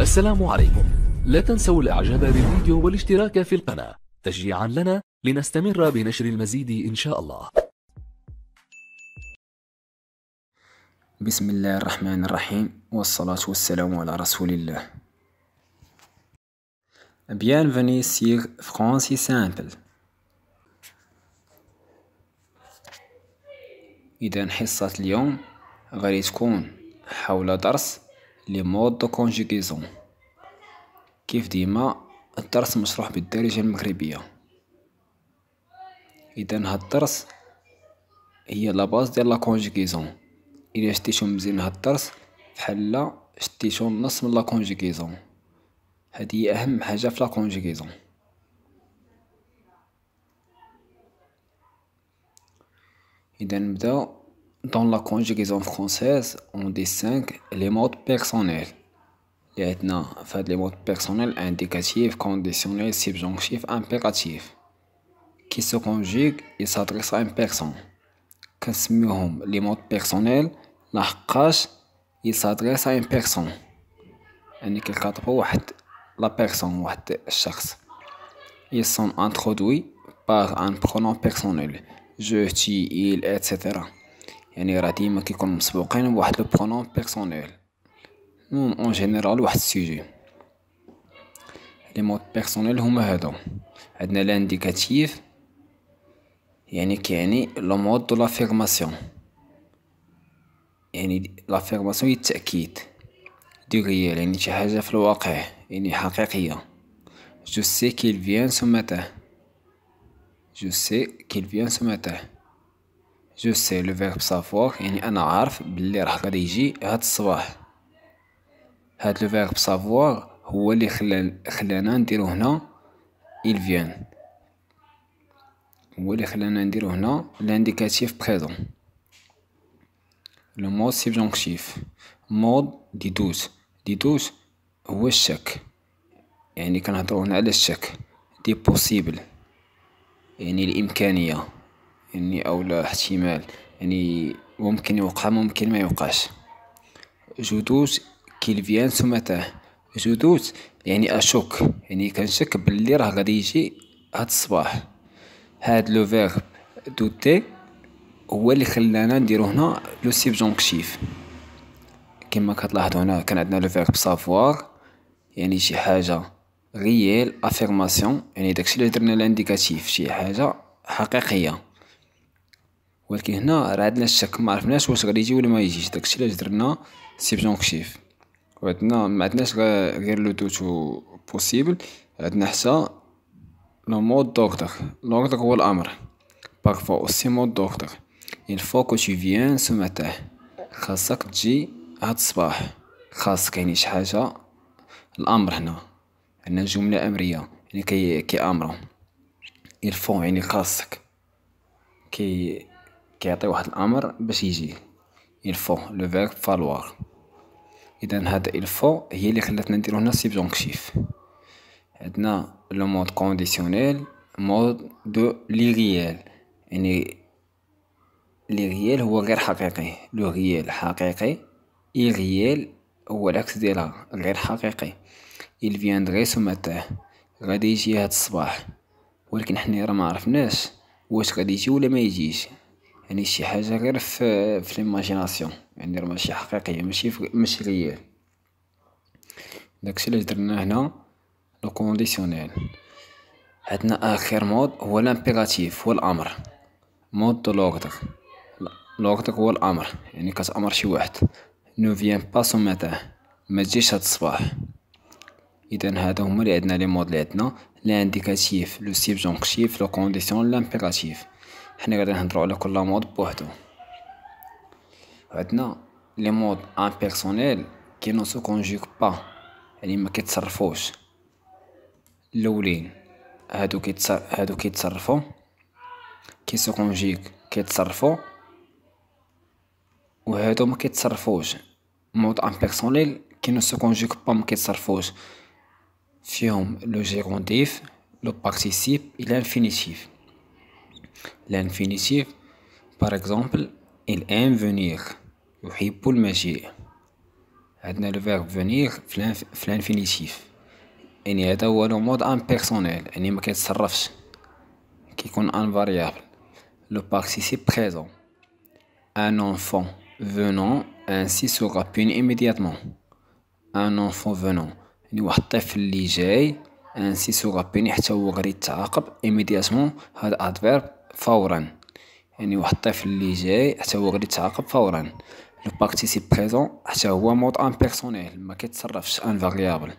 السلام عليكم لا تنسوا الاعجاب بالفيديو والاشتراك في القناة تشجيعا لنا لنستمر بنشر المزيد ان شاء الله بسم الله الرحمن الرحيم والصلاة والسلام على رسول الله Bienvenue sur Francis Simple إذا حصة اليوم غادي تكون حول درس لي مود دو كونجيكيزون كيف ديما الدرس مشروح بالدارجة المغربية إذا هاد الدرس هي لاباز ديال لا كونجيكيزون إلا شتيتو مزيان هاد الدرس لا شتيتو النص من لا كونجيكيزون هادي هي أهم حاجة في لا كونجيكيزون إذا نبداو Dans la conjugaison française, on distingue les modes personnels. Lieutenant, fait les modes personnels indicatifs, conditionnels, subjonctifs, impératifs, qui se conjuguent et s'adressent à une personne. Les modes personnels personnels, ils s'adressent à une personne. personne la personne personne, ils sont introduits par un pronom personnel je tu il etc يعني راه ديما كيكونو مسبوقين بواحد لو برونون بيرسونيل نون اون جينيرال واحد السيجي لي مود بيرسونيل هما هادو عندنا لانديكاتيف يعني كيعني لو مود دو لافيرماسيون يعني لافيرماسيون هي التاكيد دو ريال يعني شي حاجه في الواقع يعني حقيقيه جو سي كيل فيان سو ماتان جو سي كيل فيان سو ماتان جو سي لو فيرب سافوار يعني انا عارف بلي راه غادي يجي هاد الصباح هاد لو فيرب سافوار هو اللي خلى خلانا نديرو هنا il vient هو اللي خلانا نديرو هنا لانديكاتيف بريزون لو مود سيبجونكتيف مود دي دوت دي دوت هو الشك يعني كنهضرو هنا على الشك دي بوسيبل يعني الامكانيه يعني او لا احتمال يعني ممكن يوقع ممكن ما يوقعش جودوس كيلفيان سمتا جودوس يعني اشك يعني كنشك باللي راه غادي يجي هاد الصباح هاد لو فيرب دوتي هو اللي خلانا نديرو هنا لو سيبجونكتيف كما كتلاحظوا هنا كان عندنا لو فيرب سافوار يعني شي حاجه ريال افيرماسيون يعني داكشي اللي درنا لانديكاتيف شي حاجه حقيقيه ولكن هنا راه عندنا الشك ما عرفناش واش غادي يجي ولا ما يجيش داكشي علاش درنا سيبجونكتيف وعندنا ما عندناش غير لو دوت بوسيبل عندنا حتى لو مود دوكتور لوغدر هو الامر parfois اوسي مود docteur. Il faut que tu viennes ce matin. خاصك تجي هاد الصباح خاصك يعني شي حاجة الأمر هنا عندنا جملة أمرية يعني كي كي كيأمرو il faut يعني خاصك كي كيعطي واحد الامر باش يجي الفو لو فيرب فالوار اذا هذا الفو هي اللي خلاتنا نديرو هنا سيبجونكتيف عندنا لو مود كونديسيونيل مود دو لي ريال يعني لي ريال هو غير حقيقي لو ريال حقيقي اي ريال هو العكس ديالها غير حقيقي il viendrait ce matin غادي يجي هاد الصباح ولكن حنا راه ما عرفناش واش غادي يجي ولا ما يجيش يعني شي حاجه غير في في ليماجيناسيون يعني راه ماشي حقيقيه ماشي ماشي ريال داكشي اللي درنا هنا لو كونديسيونيل عندنا اخر مود هو الامبيراتيف هو الامر مود دو لوغدر لوغدر هو الامر يعني كتامر شي واحد نو فيان با سو ماتا ما تجيش هاد الصباح اذا هادو هما اللي عندنا لي مود اللي عندنا لانديكاتيف لو سيبجونكتيف لو كونديسيون لامبيراتيف حنا غادي نهضروا على كل مود بوحدو عندنا لي مود ان بيرسونيل كي نو سو كونجيك با يعني ما كيتصرفوش الاولين هادو كيتصر هادو كيتصرفوا كي سو كونجيك كيتصرفوا وهادو ما كيتصرفوش مود ان بيرسونيل كي نو سو كونجيك با ما كيتصرفوش فيهم لو جيرونديف لو بارتيسيب الى الفينيتيف L'infinitif, par exemple, il aime venir. Il aime venir. Il venir. Il a le verbe venir. l'infinitif. Il un mode impersonnel. Il a un mode qui Il invariables, Le parc présent. Un enfant venant. Ainsi sera puni immédiatement. Un enfant venant. Il a un peu léger Ainsi sera puni. Il a un Immédiatement, adverbe. فورا يعني واحد الطفل اللي جاي حتى هو غادي يتعاقب فورا لو بارتيسيب بريزون حتى هو ان بيرسونيل ما كيتصرفش ان فاريابل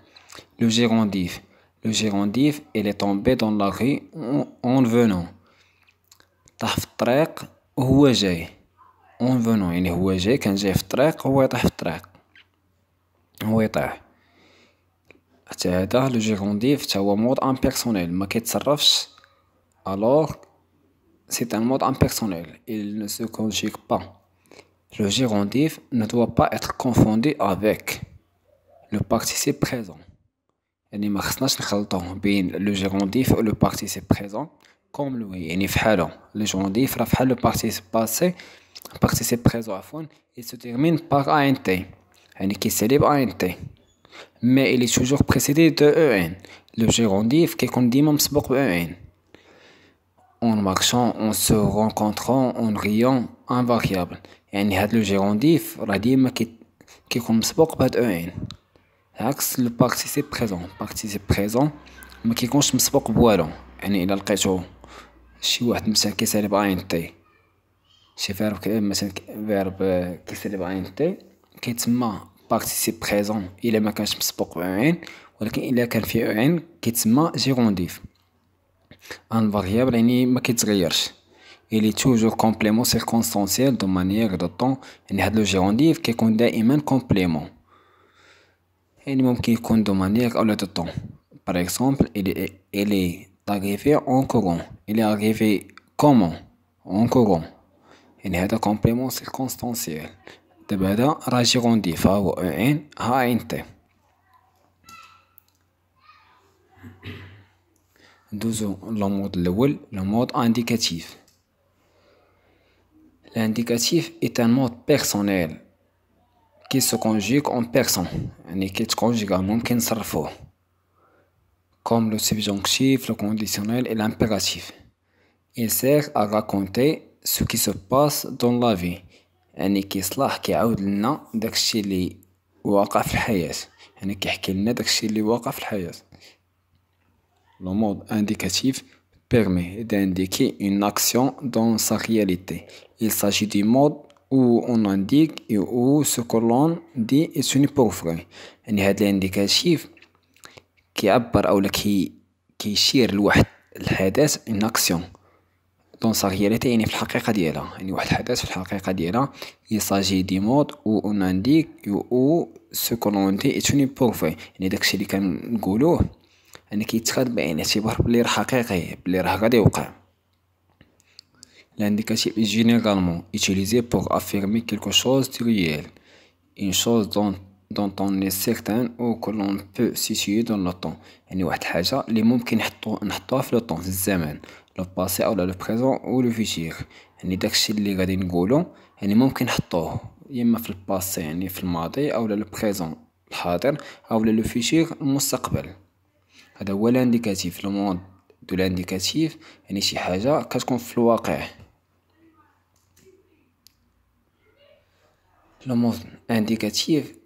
لو جيرونديف لو جيرونديف il طومبي دون dans la rue en طاح في الطريق وهو جاي اون فونون يعني هو جاي كان جاي في الطريق هو يطيح في الطريق هو يطيح حتى هذا لو جيرونديف حتى هو مود بيرسونيل ما كيتصرفش الوغ c'est un mode impersonnel, il ne se conjugue pas. Le gérondif ne doit pas être confondu avec le participe présent. يعني ما خصناش نخلطوه بين لو جيرونديف و لو présent. بريزون كوم لو يعني فحالو لو جيرونديف راه فحال لو بارتيسيب باسي بارتيسيب بريزون عفوا il se termine par ant يعني كيستالب ant Mais il est toujours précédé de en le gérondif كيكون ديما مسبوق ب en en marchant, en se rencontrant, en riant, invariable. يعني هاد لو جيرونديف راه ديما كيكون مسبوق بهاد او ان عكس لو بارتيسيب بريزون بارتيسيب بريزون ما كيكونش مسبوق بوالو يعني الا لقيتو شي واحد مثلا كيسالي تي شي فيرب مثلا فيرب كيسالي est تي كيتسمى بارتيسيب بريزون الا ما كانش مسبوق ولكن الا كان فيه est كيتسمى gérondif. Une variable est une Il est toujours complément circonstanciel de manière de temps. Il y a le gérondif qui est même complément. Il y de manière de temps. Par exemple, il est arrivé en courant. Il est arrivé comment En courant. Il y a un complément circonstanciel. Il y a un ندوزو للمود le mode انديكاتيف L'indicatif est un mode personnel qui se conjugue en personne, يعني كيتكونجيغا ممكن نصرفوه comme le subjonctif, le conditionnel et l'impératif. Il sert à raconter ce qui se passe dans la vie يعني كيصلاح كيعاود لنا داكشي اللي واقع في الحياة يعني كيحكي لنا داكشي اللي واقع في الحياة le mode indicatif permet d'indiquer une action dans sa réalité. Il s'agit du mode où on indique et où ce que l'on dit est une pauvre. Il y a de l'indicatif qui appare ou qui une action dans sa réalité. Il s'agit du mode où on indique et où ce que l'on dit est une pauvre. Il y de انا يعني كيتخاد بعين الاعتبار بلي راه حقيقي بلي راه غادي يوقع l'indicatif جينيرالمون généralement بوغ افيرمي كيلكو شوز تريال اون شوز une chose dont, dont on est certain ou que l'on peut يعني واحد الحاجة اللي ممكن نحطو نحطوها في لو طون في الزمان لو باسي او لو بريزون او لو فيتيغ يعني داكشي اللي غادي نقولو يعني ممكن نحطوه يا اما في الباسي يعني في الماضي او لو بريزون الحاضر او لو فيتيغ المستقبل هذا هو لانديكاتيف لو مود دو لانديكاتيف يعني شي حاجة كتكون في الواقع لو مود انديكاتيف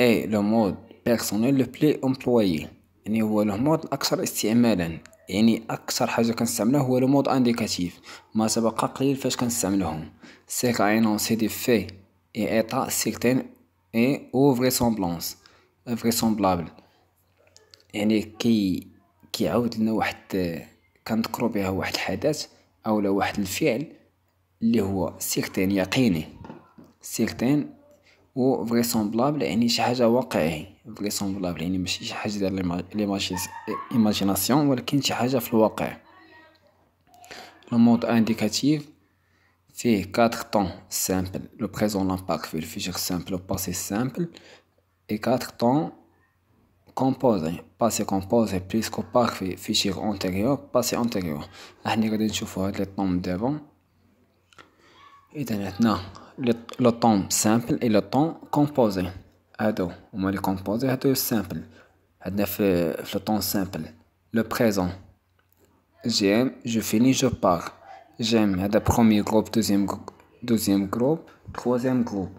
اي لو مود بيرسونيل لو بلي امبلويي يعني هو لو مود الاكثر استعمالا يعني اكثر حاجه كنستعملها هو لو مود انديكاتيف ما سبق قليل فاش كنستعملهم سيك سي دي في اي ايطا سيكتين اي او فريسومبلونس فريسومبلابل يعني كي كيعاود لنا واحد كنذكروا بها واحد الحدث او لا واحد الفعل اللي هو سيكتين يقيني سيكتين و فريسومبلابل يعني شي حاجه واقعي فريسومبلابل يعني ماشي شي حاجه ديال ايماجيناسيون ولكن شي حاجه في الواقع لو مود انديكاتيف فيه 4 طون سامبل لو بريزون لامباك في الفيجر سامبل لو باسي سامبل اي 4 طون Composé, hein. passé composé, puisque parfait, fichier antérieur, passé antérieur. Nous allons faire le temps devant. Et maintenant, le temps simple et le temps composé. Nous on faire le simple. fait le temps simple. Le présent. J'aime, je finis, je pars. J'aime, il y a le premier groupe, le deuxième groupe, troisième groupe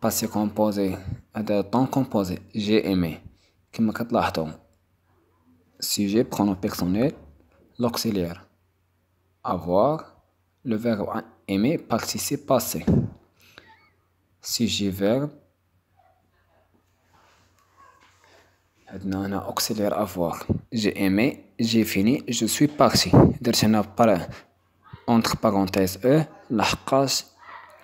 passé composé de temps composé j'ai aimé كما كتلاحظوا sujet pronom personnel l'auxiliaire avoir le verbe aimer participe passé sujet verbe عندنا auxiliaire avoir j'ai aimé j'ai fini je suis parti درت هنا entre parenthèses e l'arcage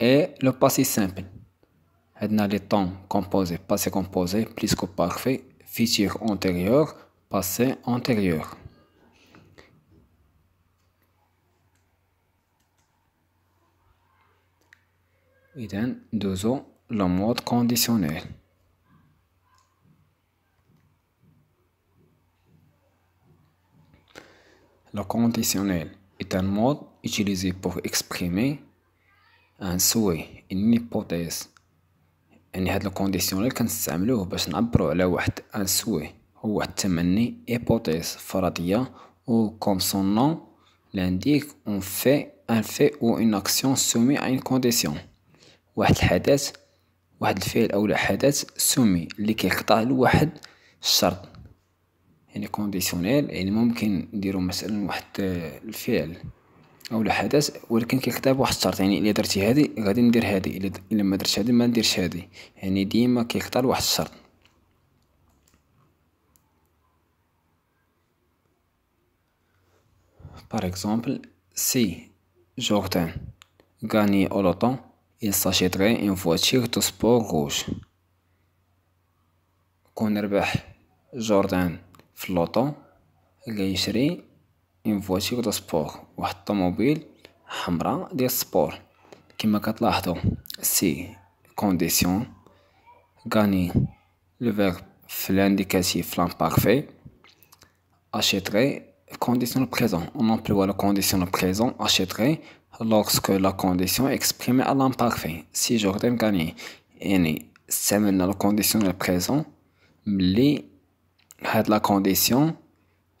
et le passé simple. On a les temps composé, passé composé, plus que parfait, futur antérieur, passé antérieur. et deux autres le mode conditionnel. Le conditionnel est un mode utilisé pour exprimer ان سوي ان ايبوتيز يعني هاد الكونديسيونيل كنستعملوه باش نعبرو على واحد ان سوي هو التمني ايبوتيز فرضيه او كوم سون نون لانديك اون في ان في او اون اكسيون سومي ا اون كونديسيون واحد الحدث واحد الفعل اولا حدث سومي اللي كيقطع لواحد الشرط يعني كونديسيونيل يعني ممكن نديرو مثلا واحد الفعل او حدث ولكن كيكتب واحد الشرط يعني الا درتي هذه غادي ندير هذه الا الا ما درتش هذه ما نديرش هذه يعني ديما كيختار واحد الشرط par exemple si Jordan gagne au loto il s'achèterait une voiture de sport rouge كون ربح جوردان في اللوطو غيشري une voiture de sport ou automobile bras de sport qui m'a dit l'ahdo si condition gagne le verbe l'indicatif parfait, achèterait condition présent on emploie la condition présent achèterait lorsque la condition est exprimée à l'imparfait si j'aurais gagné et c'est maintenant la condition présent mais la condition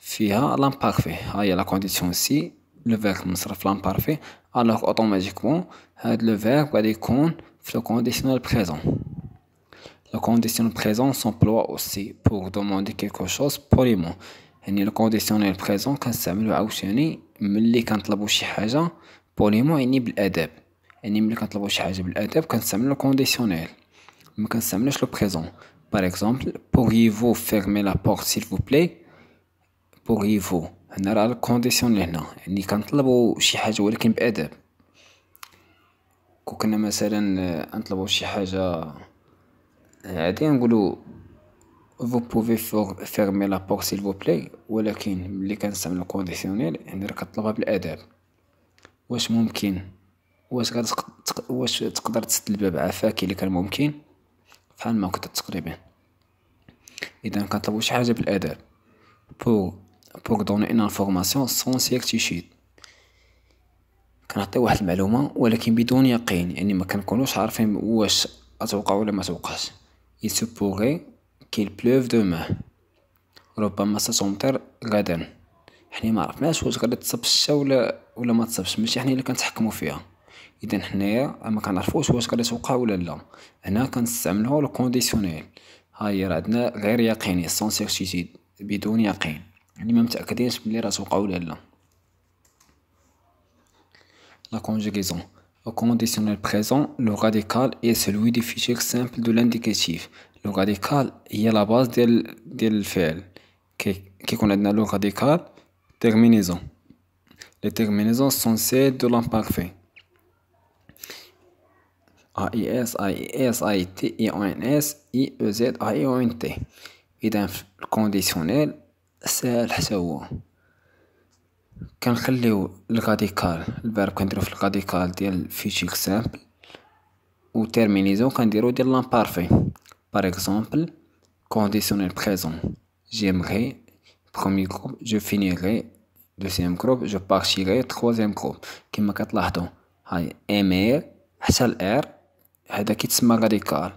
Faire l'imparfait. Ah! Il y la condition si Le verbe ne sera l'imparfait. Alors automatiquement, euh, le verbe va devenir le conditionnel présent. Le conditionnel présent s'emploie aussi pour demander quelque chose poliment. Et le conditionnel présent, quand c'est à mener, me l'écoute la bouche hija, poliment et ni le adab. Et ni me la bouche le le conditionnel. Mais quand c'est le présent. Par exemple, pourriez-vous fermer la porte, s'il vous plaît? بوغ يفو هنا راه الكونديسيون اللي هنا يعني كنطلبوا شي حاجه ولكن باداب كون كنا مثلا نطلبوا شي حاجه عادي نقولوا فو بوفي فيرمي لا بور سيل فو plaît ولكن ملي كنستعمل الكونديسيونيل يعني راه كطلبها بالاداب واش ممكن واش غادي واش تقدر تسد الباب عفاك اللي كان ممكن فحال ما كنت تقريبا اذا كنطلبوا شي حاجه بالاداب pour pour donner une information sans certitude كنعطي واحد المعلومه ولكن بدون يقين يعني ما كنكونوش عارفين واش اتوقع ولا ما توقعش il se pourrait qu'il pleuve demain ربما ستمطر غدا حنا يعني ما عرفناش واش غادي تصب الشتا ولا ولا ما تصبش ماشي حنا يعني اللي كنتحكموا فيها اذا حنايا ما كنعرفوش واش غادي توقع ولا لا هنا كنستعملو لو كونديسيونيل ها هي راه عندنا غير يقيني سون سيرتيتود بدون يقين La conjugaison. Au conditionnel présent, le radical est celui du fichier simple de l'indicatif. Le radical est la base Qu'est-ce qu'on Qui connaît le radical Terminaison. Les terminaisons sont celles de l'imparfait. AIS, AIS, AIT, IONS, IEZ, AIONT. Et dans le conditionnel, c'est le cas. on dit le radical, le verbe qui dit le radical, c'est le futur simple ou la terminaison, c'est l'imparfait. Par exemple, conditionnel présent j'aimerais le premier groupe, je finirai le deuxième groupe, je partirai le troisième groupe. Comme m'a dit que c'est MR, c'est le R, c'est le radical.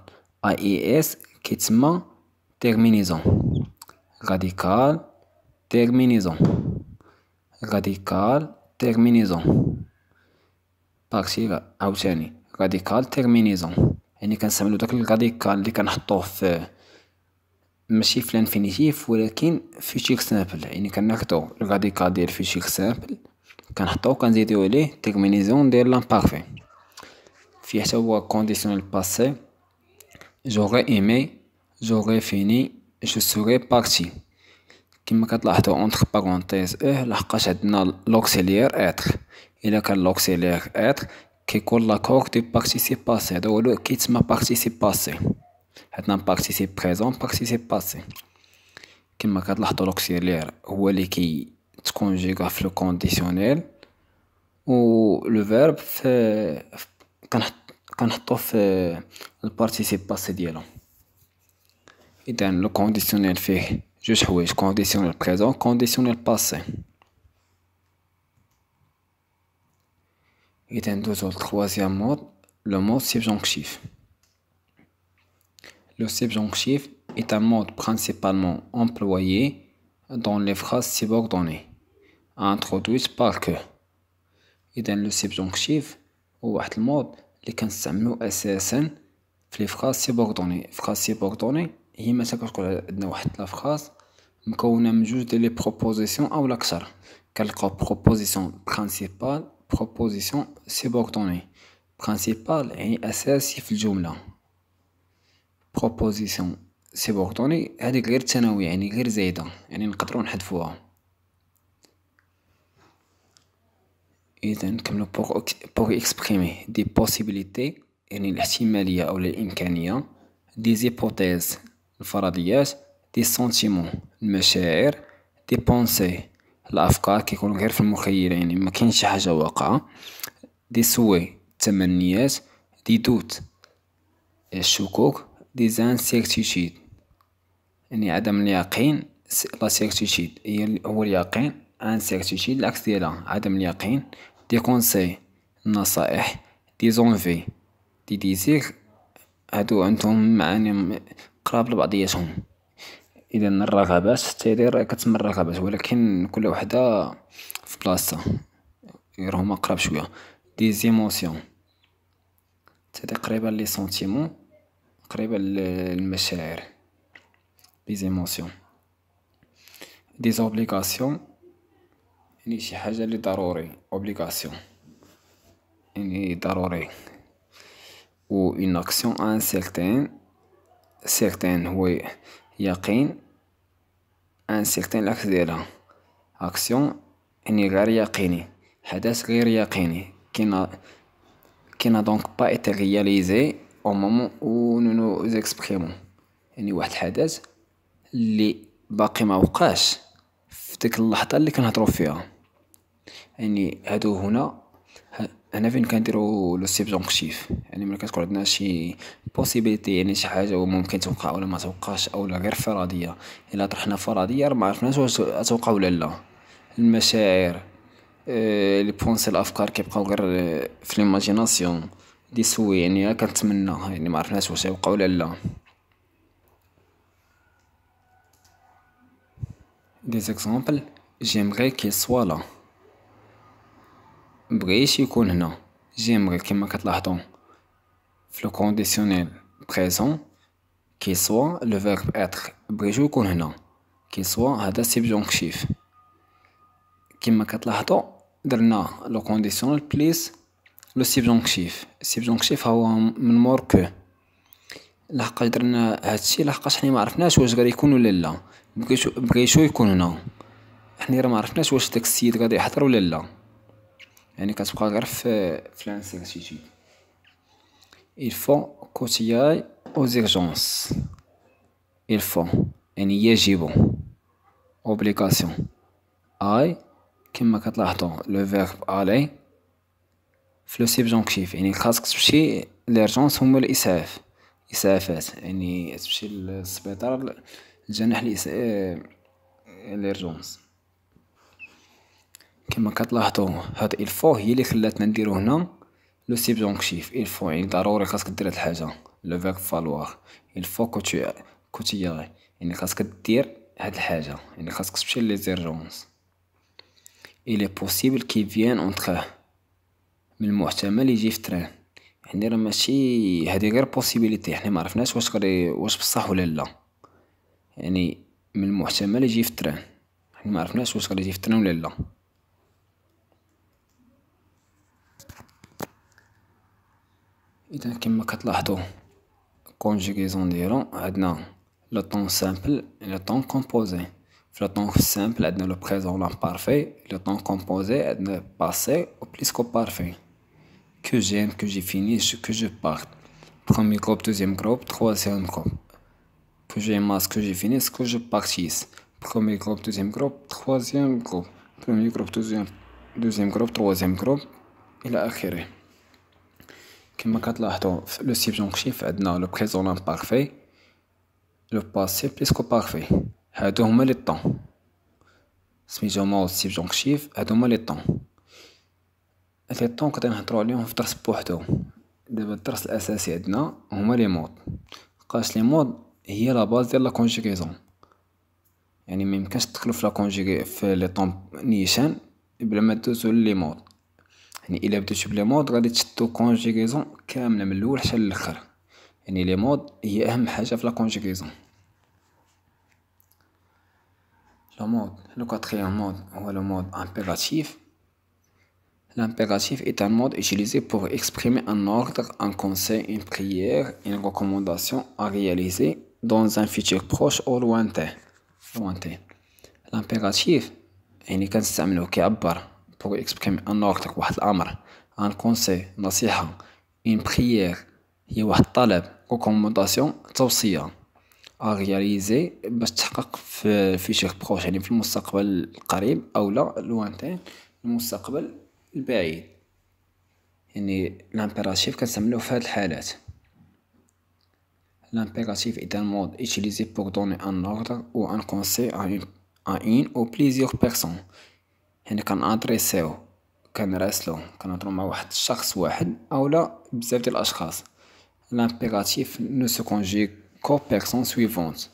AIS, c'est le cas radical. terminaison radical terminaison بارتي عاوتاني راديكال تيرمينيزون يعني كنستعملو داك الراديكال اللي كنحطوه في ماشي في لانفينيتيف ولكن في شي سامبل يعني كناخدو الراديكال ديال في شي سامبل كنحطوه كنزيدو عليه تيرمينيزون ديال لامبارفي في حتى هو كونديسيونيل باسي جوغي ايمي جوغي فيني جو سوري بارتي qu'il me faut la entre parenthèses. La question de l'auxiliaire être. Il y a l'auxiliaire être qui est l'accord coque du passé s'est passé ou le quittes ma partie s'est passé. Et participe présent partie c'est passé. Qu'il me faut la l'auxiliaire ou le qui conjugue avec le conditionnel ou le verbe fait quand quand le participe passé dis-le. le conditionnel fait je choisis conditionnel présent, conditionnel passé. Et dans deux autres troisième le mode subjonctif. Le subjonctif est un mode principalement employé dans les phrases subordonnées. introduites par que. Et dans le subjonctif, ou autre mode, les consommés SSN, les phrases subordonnées. Les phrases subordonnées, il m'a dit que je ne la phrase. Nous avons aussi des propositions à l'extérieur. Quelques propositions principales, propositions subordonnées. principales et à dire associé au jumelage. Proposition subordonnée, de à dire non-ténévoie, c'est-à-dire non-exécutable. On ne peut pas l'exécuter. Pour exprimer des possibilités, une possibilités ou les possibilités, des hypothèses, les possibilités دي سونتيمون المشاعر دي بونسي الافكار كيكونوا غير في المخيله يعني ما كاينش شي حاجه واقعه دي سوي التمنيات دي دوت الشكوك دي زانسيكتيتيد يعني عدم اليقين لا سيكتيتيد هي هو اليقين انسيكتيتيد العكس ديالها عدم اليقين دي كونسي النصائح دي زونفي دي ديزير هادو عندهم معاني قراب لبعضياتهم إذا الرغبات التيلير كتمر الرغبات ولكن كل وحدة في بلاصتها غير هما قراب شويه دي زيموسيون تادي قريبه لي سونتيمون قريبه للمشاعر دي زيموسيون دي زوبليغاسيون يعني شي حاجه اللي ضروري اوبليغاسيون يعني ضروري و اون اكسيون ان سيرتين سيرتين هو يقين انسيغتين لاكس ديالها اكسيون يعني غير يقيني حدث غير يقيني كينا كينا دونك با ايت رياليزي او مومون او نو نو زيكسبريمون يعني واحد الحدث اللي باقي ما وقعش في ديك اللحظه اللي كنهضروا فيها يعني هادو هنا هنا فين كنديرو لو سيبجونكتيف يعني ملي كتكون عندنا شي بوسيبيليتي يعني شي حاجه ممكن توقع ولا ما توقعش اولا غير فرضيه الا طرحنا فرضيه راه ما عرفناش واش توقع ولا لا المشاعر لي بونسي الافكار كيبقاو غير آه، في ليماجيناسيون دي سوي يعني آه، كنتمنى يعني ما عرفناش واش يوقع ولا لا دي زيكزامبل جيمغي كي سوا لا مبغيش يكون هنا جيمري كما كتلاحظوا في لو كونديسيونيل بريزون كي سوا لو فيرب اتر بغيتو يكون هنا كي سوا هذا سيبجونكتيف كما كتلاحظوا درنا لو كونديسيونيل بليس لو سيبجونكتيف سيبجونكتيف هو من مور كو لحقاش درنا هادشي لحقاش حنا ما عرفناش واش غادي يكون ولا لا بغيتو بغيتو يكون هنا حنا راه ما عرفناش واش داك السيد غادي يحضر ولا لا يعني كتبقى غير في في لانسيرتيتود il faut qu'outillage aux urgences il faut يعني يجب obligation اي كما كتلاحظوا لو فيرب الي في لو سيبجونكتيف يعني خاصك تمشي ليرجونس هما الاسعاف اسعافات يعني تمشي للسبيطار الجناح الاسعاف آه، ليرجونس كما كتلاحظوا هاد الفو هي اللي خلاتنا نديرو هنا لو سيبجونكتيف الفو يعني ضروري خاصك دير هاد الحاجه لو فيرب فالوار الفو كوتي كوتي يعني خاصك دير هاد الحاجه يعني خاصك تمشي ليزيرجونس il est بوسيبل كي فيان entre من المحتمل يجي في تران يعني راه ماشي هادي غير بوسيبيليتي حنا ما عرفناش واش غادي واش بصح ولا لا يعني من المحتمل يجي في تران حنا ما عرفناش واش غادي يجي في تران ولا لا Il y a 4 groupes. Conjugaison des rangs, maintenant. Le temps simple et le temps composé. Le temps simple est le présent ou l'imparfait. Le temps composé est le passé ou plus qu'au parfait. Que j'aime, que j'ai fini, que je parte. Premier groupe, deuxième groupe, troisième groupe. Que j'aime, que j'ai fini, que je parte. Premier groupe, deuxième groupe, troisième groupe. Premier groupe, deuxième groupe, troisième groupe. Il a acquis. كما كتلاحظوا في لو سيبجونكتيف عندنا لو بريزون بارفي لو باسي بليسكو بارفي هادو هما لي طون سميتهم هما السيبجونكتيف هادو هما لي طون لي طون كنهضروا عليهم في درس بوحدو دابا الدرس الاساسي عندنا هما لي مود قاش لي مود هي لا باز ديال لا كونجيكيزون يعني ما يمكنش تدخلوا في لا كونجيغي في لي طون نيشان بلا ما تدوزو لي مود يعني the mode mode مود غادي تشدو mode كامله من mode حتى للخر يعني لي مود هي في impératif L'impératif est un mode utilisé pour exprimer un ordre, un conseil, une prière, une recommandation à réaliser dans un futur proche ou lointain. lointain. L'impératif يعني pour exprimer un ordre واحد الامر ان كونسي نصيحه une prière هي واحد الطلب ريكومونداسيون توصيه ارياليزي باش تحقق في في شي يعني في المستقبل القريب او لا لوانتين المستقبل البعيد يعني لامبيراتيف كنستعملو في هاد الحالات L'impératif est un mode utilisé pour donner un ordre ou un conseil à une, à une ou plusieurs personnes. L'impératif ne se conjugue qu'aux personnes suivantes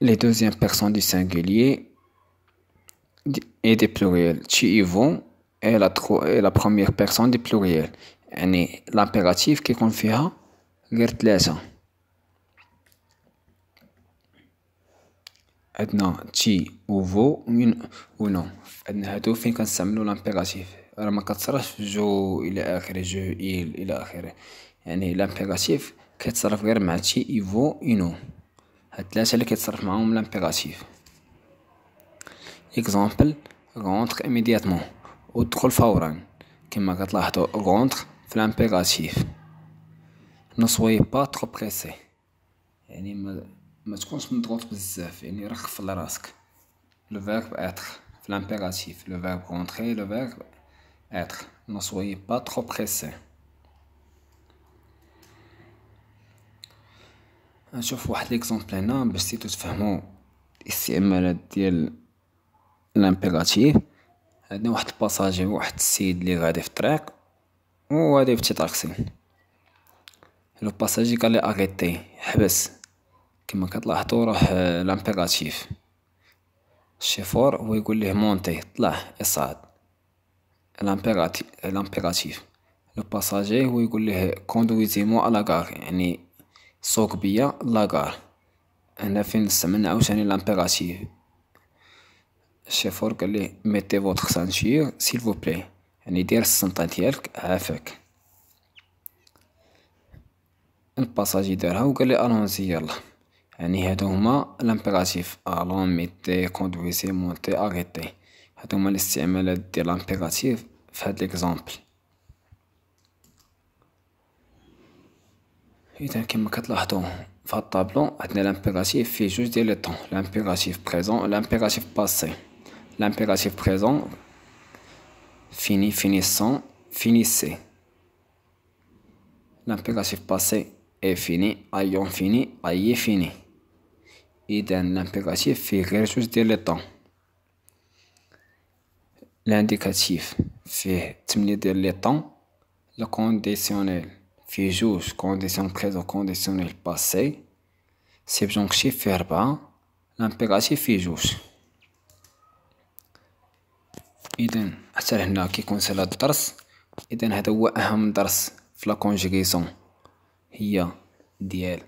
les deuxièmes personnes du singulier et des pluriel. tu y vont et la, première personne du pluriel يعني qui كيكون فيها غير عندنا تي و فو و نو عندنا هادو فين كنستعملو لامبيراتيف راه مكتصرفش في جو الى اخره جو ايل الى اخره يعني لامبيراتيف كيتصرف غير مع تي اي فو اي نو هاد الثلاثه اللي كيتصرف معاهم لامبيراتيف اكزامبل غونتر ايميدياتمون ودخل فورا كما كتلاحظوا غونتر في لامبيراتيف نو سوي با تخو بريسي يعني ما ما تكونش مضغوط بزاف يعني رخف راسك لو فيرب اتر في لامبيراتيف لو فيرب رونتري لو فيرب اتر نو سوي با ترو بريسي نشوف واحد ليكزومبل هنا باش تيتو تفهمو الاستعمالات ديال الامبيراتيف عندنا واحد الباساجير واحد السيد لي غادي في الطريق و غادي في تيطاكسي لو باساجي قال لي اريتي حبس كما كتلاحظوا راه لامبيراتيف الشيفور هو يقول ليه مونتي طلع اصعد لامبيراتيف لامبيراتيف لو باساجي هو يقول ليه على الاغار يعني سوق بيا لاغار هنا فين استعملنا عاوتاني لامبيراتيف الشيفور قال ليه ميتي فوتر سانتير سيل فو بلي يعني دير السنطة ديالك عافاك الباساجي دارها وقال لي الونزي يالله Il y a deux l'impératif allant Mettez »,« conduisez montez arrêtez. Deux mots les seuls de l'impératif fait l'exemple. Et donc maintenant là donc fait tableaux. Adn l'impératif fait juste dire le temps l'impératif présent l'impératif passé l'impératif présent fini finissant finissait l'impératif passé est fini allons fini alliez fini إذا لامبيغاتيف فيه غير جوج ديال لي طون لانديكاتيف فيه تمنية ديال لي طون لو كونديسيونيل فيه جوج كونديسيون بريزون كونديسيونيل باسي سيبجونكتيف فيه ربعة لامبيغاتيف فيه جوج اذا حتى لهنا كيكون سهل هذا الدرس اذا هذا هو اهم درس في لا هي ديال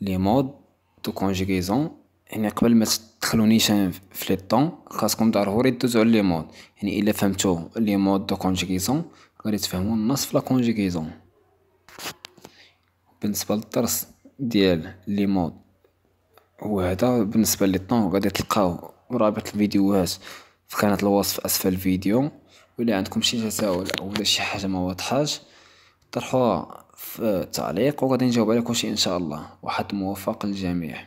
لي مود دو كونجيغيزون يعني قبل ما تدخلوا نيشان في لي طون خاصكم ضروري ري على لي مود يعني الا فهمتو لي مود دو كونجيغيزون غادي تفهموا النص في لا كونجيغيزون بالنسبه للدرس ديال لي مود وهذا بالنسبه لي طون غادي تلقاو رابط الفيديوهات في قناه الوصف اسفل الفيديو ولا عندكم شي تساؤل او شي حاجه ما واضحاش طرحوها في التعليق وغادي نجاوب على كلشي ان شاء الله وحد موفق للجميع